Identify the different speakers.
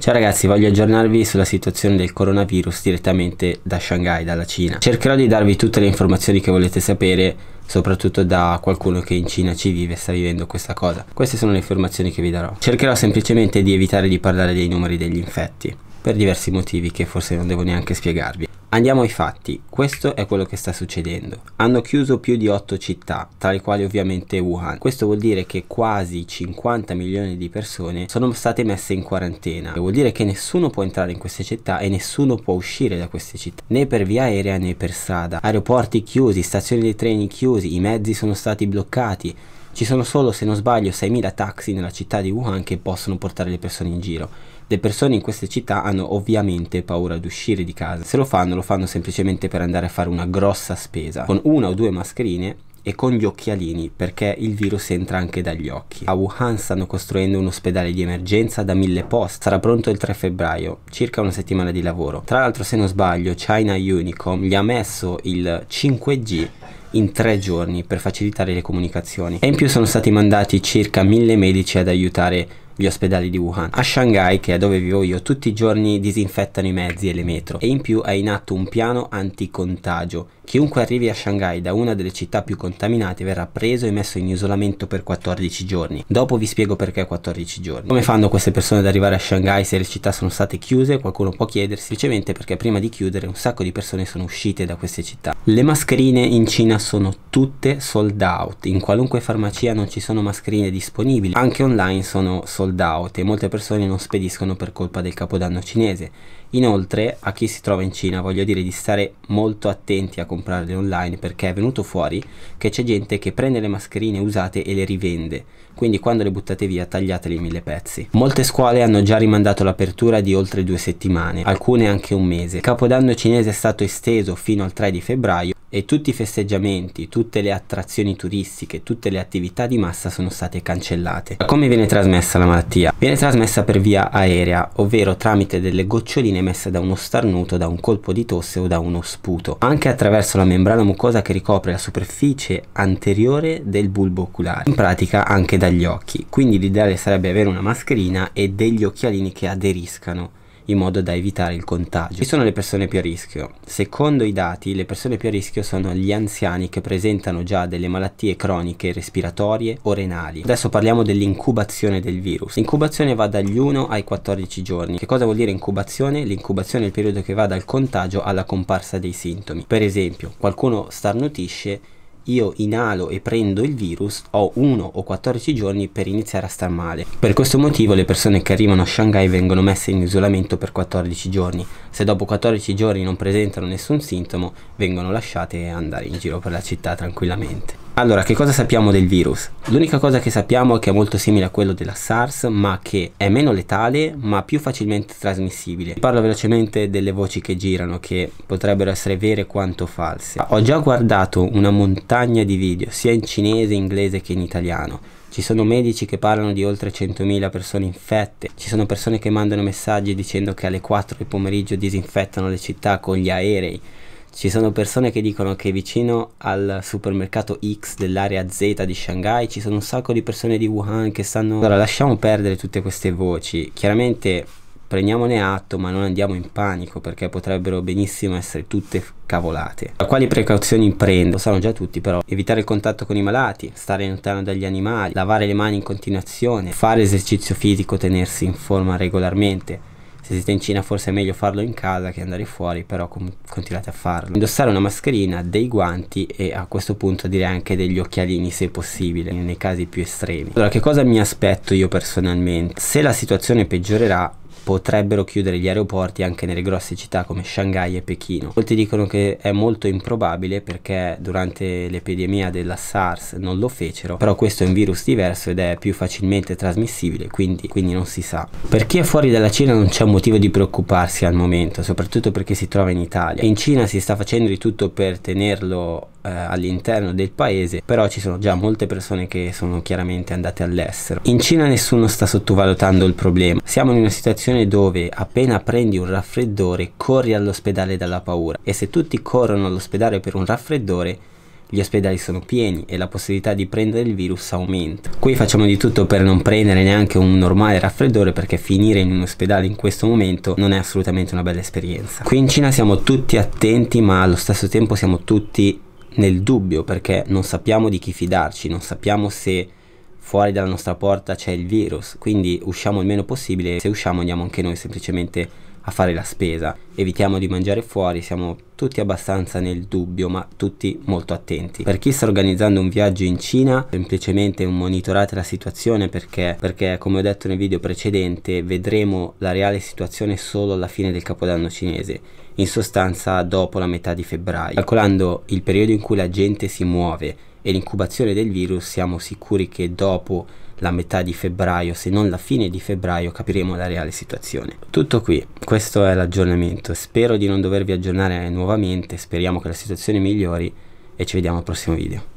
Speaker 1: Ciao ragazzi, voglio aggiornarvi sulla situazione del coronavirus direttamente da Shanghai, dalla Cina. Cercherò di darvi tutte le informazioni che volete sapere, soprattutto da qualcuno che in Cina ci vive e sta vivendo questa cosa. Queste sono le informazioni che vi darò. Cercherò semplicemente di evitare di parlare dei numeri degli infetti per diversi motivi che forse non devo neanche spiegarvi. Andiamo ai fatti, questo è quello che sta succedendo. Hanno chiuso più di 8 città, tra le quali ovviamente Wuhan. Questo vuol dire che quasi 50 milioni di persone sono state messe in quarantena. Vuol dire che nessuno può entrare in queste città e nessuno può uscire da queste città, né per via aerea né per strada. Aeroporti chiusi, stazioni dei treni chiusi, i mezzi sono stati bloccati. Ci sono solo, se non sbaglio, 6.000 taxi nella città di Wuhan che possono portare le persone in giro le persone in queste città hanno ovviamente paura di uscire di casa. Se lo fanno, lo fanno semplicemente per andare a fare una grossa spesa, con una o due mascherine e con gli occhialini perché il virus entra anche dagli occhi. A Wuhan stanno costruendo un ospedale di emergenza da mille post, sarà pronto il 3 febbraio, circa una settimana di lavoro. Tra l'altro se non sbaglio China Unicom gli ha messo il 5G in tre giorni per facilitare le comunicazioni e in più sono stati mandati circa mille medici ad aiutare gli ospedali di Wuhan. A Shanghai, che è dove vivo io, tutti i giorni disinfettano i mezzi e le metro e in più è in atto un piano anticontagio. Chiunque arrivi a Shanghai da una delle città più contaminate verrà preso e messo in isolamento per 14 giorni. Dopo vi spiego perché 14 giorni. Come fanno queste persone ad arrivare a Shanghai se le città sono state chiuse? Qualcuno può chiedersi, semplicemente perché prima di chiudere un sacco di persone sono uscite da queste città. Le mascherine in Cina sono tutte sold out, in qualunque farmacia non ci sono mascherine disponibili, anche online sono sold out sold out e molte persone non spediscono per colpa del capodanno cinese. Inoltre, a chi si trova in Cina voglio dire di stare molto attenti a comprarle online perché è venuto fuori che c'è gente che prende le mascherine usate e le rivende, quindi quando le buttate via tagliatele in mille pezzi. Molte scuole hanno già rimandato l'apertura di oltre due settimane, alcune anche un mese. Il capodanno cinese è stato esteso fino al 3 di febbraio e tutti i festeggiamenti, tutte le attrazioni turistiche, tutte le attività di massa sono state cancellate. Come viene trasmessa la malattia? Viene trasmessa per via aerea, ovvero tramite delle goccioline messe da uno starnuto, da un colpo di tosse o da uno sputo, anche attraverso la membrana mucosa che ricopre la superficie anteriore del bulbo oculare, in pratica anche dagli occhi. Quindi l'ideale sarebbe avere una mascherina e degli occhialini che aderiscano in modo da evitare il contagio. Chi sono le persone più a rischio? Secondo i dati, le persone più a rischio sono gli anziani che presentano già delle malattie croniche respiratorie o renali. Adesso parliamo dell'incubazione del virus. L'incubazione va dagli 1 ai 14 giorni. Che cosa vuol dire incubazione? L'incubazione è il periodo che va dal contagio alla comparsa dei sintomi. Per esempio, qualcuno starnutisce io inalo e prendo il virus ho 1 o 14 giorni per iniziare a star male. Per questo motivo le persone che arrivano a Shanghai vengono messe in isolamento per 14 giorni, se dopo 14 giorni non presentano nessun sintomo, vengono lasciate andare in giro per la città tranquillamente. Allora, che cosa sappiamo del virus? L'unica cosa che sappiamo è che è molto simile a quello della SARS, ma che è meno letale, ma più facilmente trasmissibile. Parlo velocemente delle voci che girano, che potrebbero essere vere quanto false. Ho già guardato una montagna di video, sia in cinese, inglese che in italiano ci sono medici che parlano di oltre 100.000 persone infette, ci sono persone che mandano messaggi dicendo che alle 4 del pomeriggio disinfettano le città con gli aerei, ci sono persone che dicono che vicino al supermercato X dell'area Z di Shanghai ci sono un sacco di persone di Wuhan che stanno... Allora lasciamo perdere tutte queste voci, chiaramente prendiamone atto ma non andiamo in panico perché potrebbero benissimo essere tutte cavolate. Quali precauzioni prendo? Lo sanno già tutti però. Evitare il contatto con i malati, stare lontano dagli animali, lavare le mani in continuazione, fare esercizio fisico, tenersi in forma regolarmente. Se siete in Cina forse è meglio farlo in casa che andare fuori, però continuate a farlo. Indossare una mascherina, dei guanti e a questo punto direi anche degli occhialini se possibile, nei casi più estremi. Allora che cosa mi aspetto io personalmente? Se la situazione peggiorerà potrebbero chiudere gli aeroporti anche nelle grosse città come Shanghai e Pechino. Molti dicono che è molto improbabile perché durante l'epidemia della SARS non lo fecero, però questo è un virus diverso ed è più facilmente trasmissibile, quindi, quindi non si sa. Per chi è fuori dalla Cina non c'è motivo di preoccuparsi al momento, soprattutto perché si trova in Italia. In Cina si sta facendo di tutto per tenerlo eh, all'interno del paese, però ci sono già molte persone che sono chiaramente andate all'estero. In Cina nessuno sta sottovalutando il problema. Siamo in una situazione dove appena prendi un raffreddore corri all'ospedale dalla paura e se tutti corrono all'ospedale per un raffreddore gli ospedali sono pieni e la possibilità di prendere il virus aumenta. Qui facciamo di tutto per non prendere neanche un normale raffreddore perché finire in un ospedale in questo momento non è assolutamente una bella esperienza. Qui in Cina siamo tutti attenti ma allo stesso tempo siamo tutti nel dubbio perché non sappiamo di chi fidarci, non sappiamo se fuori dalla nostra porta c'è il virus, quindi usciamo il meno possibile, se usciamo andiamo anche noi semplicemente a fare la spesa, evitiamo di mangiare fuori, siamo tutti abbastanza nel dubbio ma tutti molto attenti. Per chi sta organizzando un viaggio in Cina, semplicemente monitorate la situazione perché, perché come ho detto nel video precedente vedremo la reale situazione solo alla fine del capodanno cinese in sostanza dopo la metà di febbraio. Calcolando il periodo in cui la gente si muove e l'incubazione del virus, siamo sicuri che dopo la metà di febbraio, se non la fine di febbraio, capiremo la reale situazione. Tutto qui, questo è l'aggiornamento. Spero di non dovervi aggiornare nuovamente, speriamo che la situazione migliori e ci vediamo al prossimo video.